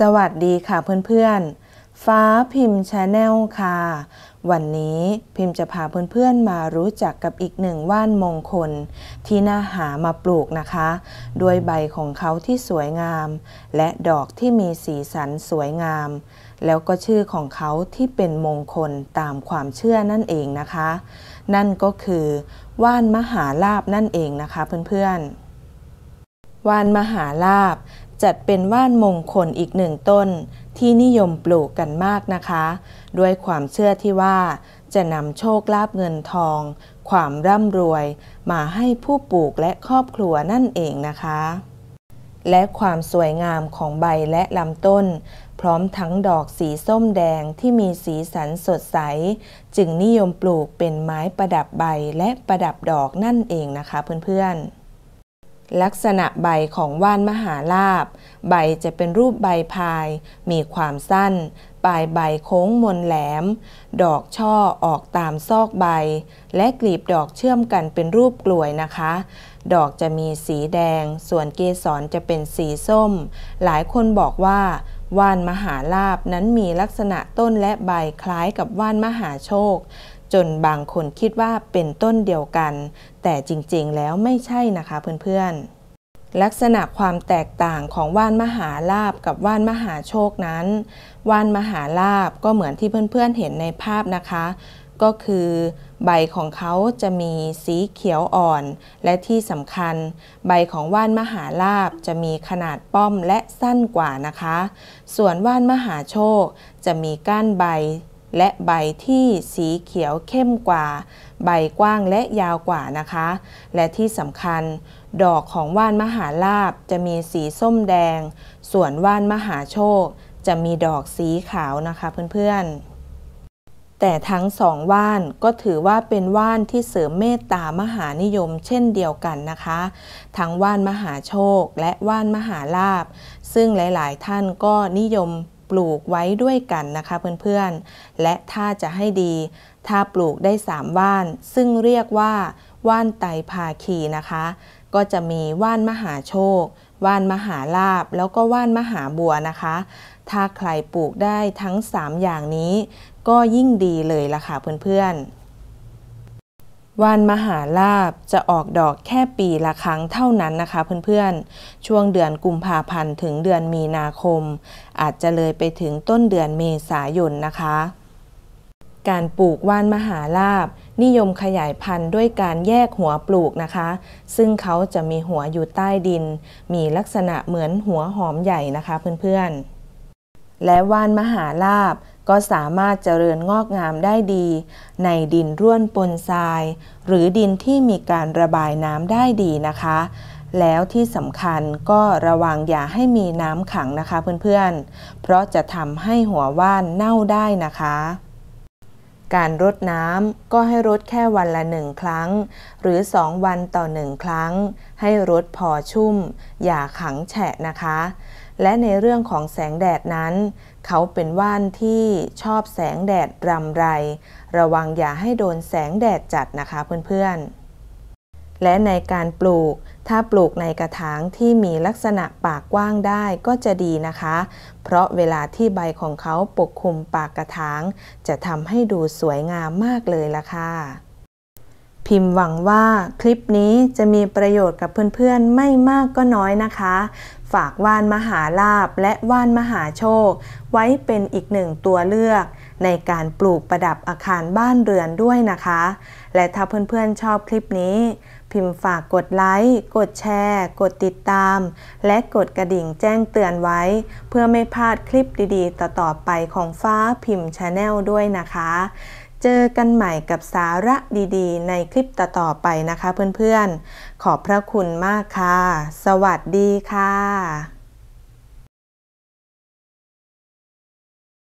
สวัสดีค่ะเพื่อนๆ ฟ้าพิมพ์ชาแนลค่ะ วันนี้พิมพ์จะพาเพื่อนๆมารู้จักกับอีกหนึ่งว่านมงคลที่น่าหามาปลูกนะคะด้วยใบของเขาที่สวยงาม และดอกที่มีสีสันสวยงาม แล้วก็ชื่อของเขาที่เป็นมงคลตามความเชื่อนั่นเองนะคะ นั่นก็คือว่านมหาลาบนั่นเองนะคะเพื่อนๆ ว่านมหาลาบจัดเป็นว่านมงคลอีกหนึ่งต้น ที่นิยมปลูกกันมากนะคะด้วยความเชื่อที่ว่า จะนำโชคลาภเงินทอง ความร่ำรวย มาให้ผู้ปลูกและครอบครัวนั่นเองนะคะ และความสวยงามของใบและลำต้น พร้อมทั้งดอกสีส้มแดงที่มีสีสันสดใส จึงนิยมปลูกเป็นไม้ประดับใบและประดับดอกนั่นเองนะคะเพื่อนๆลักษณะใบของว่านมหาลาบ ใบจะเป็นรูปใบพาย มีความสั้นปลายใบโค้งมนแหลม ดอกช่อออกตามซอกใบและกลีบดอกเชื่อมกันเป็นรูปกลวยนะคะ ดอกจะมีสีแดง ส่วนเกสรจะเป็นสีส้ม หลายคนบอกว่าว่านมหาลาบนั้นมีลักษณะต้นและใบคล้ายกับว่านมหาโชคจนบางคนคิดว่าเป็นต้นเดียวกัน แต่จริงๆแล้วไม่ใช่นะคะเพื่อนๆ ลักษณะความแตกต่างของว่านมหาลาบกับว่านมหาโชคนั้นว่านมหาลาบก็เหมือนที่เพื่อนๆเห็นในภาพนะคะ ก็คือ ใบของเขาจะมีสีเขียวอ่อน และที่สำคัญ ใบของว่านมหาลาบจะมีขนาดป้อมและสั้นกว่านะคะ ส่วนว่านมหาโชคจะมีก้านใบและใบที่สีเขียวเข้มกว่า ใบกว้างและยาวกว่านะคะ และที่สำคัญ ดอกของว่านมหาลาบจะมีสีส้มแดง ส่วนว่านมหาโชค จะมีดอกสีขาวนะคะเพื่อนๆ แต่ทั้งสองว่านก็ถือว่าเป็นว่านที่เสริมเมตตามหานิยม เช่นเดียวกันนะคะ ทั้งว่านมหาโชคและว่านมหาลาบ ซึ่งหลายๆ ท่านก็นิยมปลูกไว้ด้วยกันนะคะเพื่อนๆและถ้าจะให้ดี ถ้าปลูกได้ 3ว่าน ซึ่งเรียกว่าว่านไตภาคีนะคะ ก็จะมีว่านมหาโชค ว่านมหาลาบ แล้วก็ว่านมหาบัวนะคะ ถ้าใครปลูกได้ทั้ง 3 อย่างนี้ ก็ยิ่งดีเลยล่ะค่ะเพื่อนๆว่านมหาลาบจะออกดอกแค่ปีละครั้งเท่านั้นนะคะเพื่อนๆ ช่วงเดือนกุมภาพันธ์ถึงเดือนมีนาคม อาจจะเลยไปถึงต้นเดือนเมษายนนะคะ การปลูกว่านมหาลาบ นิยมขยายพันธุ์ด้วยการแยกหัวปลูกนะคะ ซึ่งเขาจะมีหัวอยู่ใต้ดิน มีลักษณะเหมือนหัวหอมใหญ่นะคะเพื่อนๆ และว่านมหาลาบก็สามารถเจริญงอกงามได้ดีในดินร่วนปนทราย หรือดินที่มีการระบายน้ำได้ดีนะคะ แล้วที่สำคัญก็ระวังอย่าให้มีน้ำขังนะคะเพื่อนๆ เพราะจะทำให้หัวว่านเน่าได้นะคะ การรดน้ำก็ให้รดแค่วันละหนึ่งครั้ง หรือ2วันต่อหนึ่งครั้ง ให้รดพอชุ่มอย่าขังแฉะนะคะและในเรื่องของแสงแดดนั้น เขาเป็นว่านที่ชอบแสงแดดรำไร ระวังอย่าให้โดนแสงแดดจัดนะคะเพื่อนๆและในการปลูกถ้าปลูกในกระถางที่มีลักษณะปากกว้างได้ก็จะดีนะคะ เพราะเวลาที่ใบของเขาปกคลุมปากกระถาง จะทำให้ดูสวยงามมากเลยล่ะค่ะพิมพ์หวังว่าคลิปนี้จะมีประโยชน์กับเพื่อนๆ ไม่มากก็น้อยนะคะ ฝากว่านมหาลาบและว่านมหาโชค ไว้เป็นอีกหนึ่งตัวเลือกในการปลูกประดับอาคารบ้านเรือนด้วยนะคะ และถ้าเพื่อนๆ ชอบคลิปนี้ พิมพ์ฝากกดไลค์กดแชร์ กดติดตาม และกดกระดิ่งแจ้งเตือนไว้เพื่อไม่พลาดคลิปดีๆ ต่อๆ ไปของฟ้าพิมพ์ชาแนลด้วยนะคะเจอกันใหม่กับสาระดีๆ ในคลิปต่อๆไปนะคะเพื่อนๆ ขอบพระคุณมากค่ะ สวัสดีค่ะ